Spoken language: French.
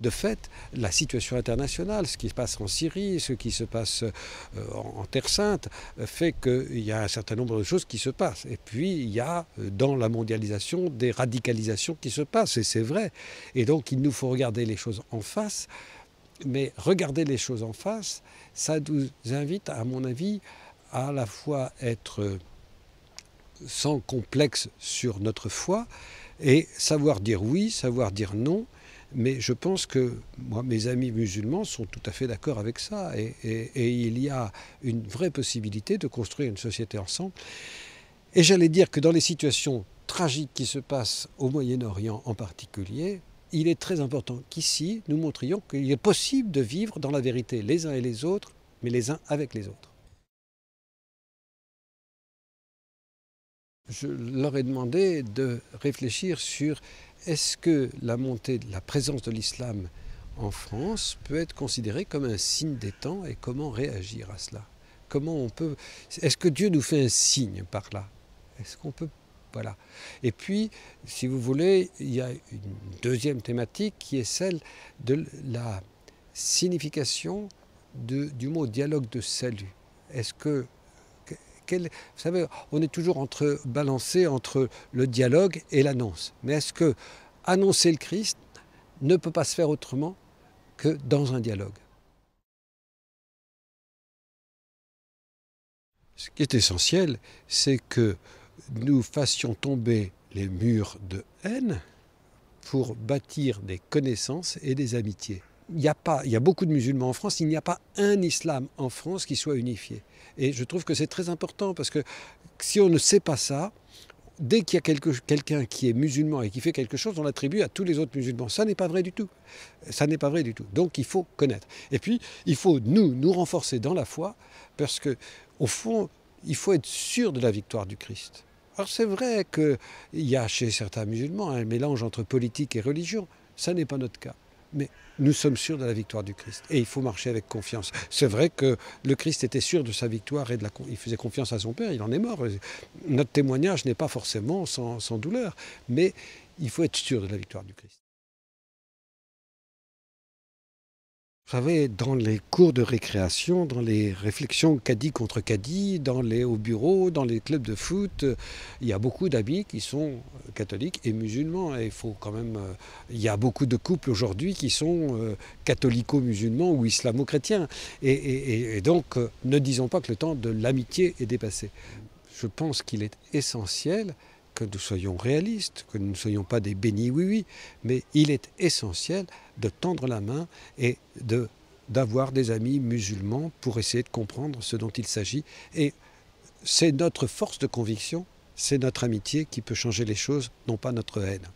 de fait, la situation internationale, ce qui se passe en Syrie, ce qui se passe euh, en Terre Sainte, fait qu'il y a un certain nombre de choses qui se passent. Et puis, il y a euh, dans la mondialisation des radicalisations qui se passent, et c'est vrai. Et donc, il nous faut regarder les choses en face. Mais regarder les choses en face, ça nous invite, à mon avis, à la fois être sans complexe sur notre foi et savoir dire oui, savoir dire non mais je pense que moi, mes amis musulmans sont tout à fait d'accord avec ça. Et, et, il y a une vraie possibilité de construire une société ensemble. Et j'allais dire que dans les situations tragiques qui se passent au Moyen-Orient en particulier, il est très important qu'ici, nous montrions qu'il est possible de vivre dans la vérité, les uns et les autres, mais les uns avec les autres. Je leur ai demandé de réfléchir sur est-ce que la montée de la présence de l'islam en France peut être considérée comme un signe des temps et comment réagir à cela Comment on peut Est-ce que Dieu nous fait un signe par là Est-ce qu'on peut voilà. Et puis, si vous voulez, il y a une deuxième thématique qui est celle de la signification du mot dialogue de salut. Est-ce que vous savez, on est toujours entre, balancé entre le dialogue et l'annonce. Mais est-ce que annoncer le Christ ne peut pas se faire autrement que dans un dialogue Ce qui est essentiel, c'est que nous fassions tomber les murs de haine pour bâtir des connaissances et des amitiés il y a pas, beaucoup de musulmans en France, il n'y a pas un islam en France qui soit unifié. Et je trouve que c'est très important parce que si on ne sait pas ça, dès qu'il y a quelqu'un qui est musulman et qui fait quelque chose, on l'attribue à tous les autres musulmans. Ça n'est pas vrai du tout. Ça n'est pas vrai du tout. Donc il faut connaître. Et puis il faut nous renforcer dans la foi parce que au fond, il faut être sûr de la victoire du Christ. Alors c'est vrai qu'il y a chez certains musulmans un mélange entre politique et religion. Ça n'est pas notre cas mais nous sommes sûrs de la victoire du Christ. Et il faut marcher avec confiance. C'est vrai que le Christ était sûr de sa victoire et il faisait confiance à son Père, il en est mort. Notre témoignage n'est pas forcément sans douleur, mais il faut être sûr de la victoire du Christ. Vous dans les cours de récréation, dans les réflexions caddie contre caddie, dans les, au bureau, dans les clubs de foot, il y a beaucoup d'amis qui sont euh, catholiques et musulmans. Et il faut quand même. Euh, il y a beaucoup de couples aujourd'hui qui sont euh, catholico-musulmans ou islamo-chrétiens. Et, et, donc, ne disons pas que le temps de l'amitié est dépassé. Je pense qu'il est essentiel que nous soyons réalistes, que nous ne soyons pas des bénis oui-oui, mais il est essentiel de tendre la main et de d'avoir des amis musulmans pour essayer de comprendre ce dont il s'agit. Et c'est notre force de conviction, c'est notre amitié qui peut changer les choses, non pas notre haine.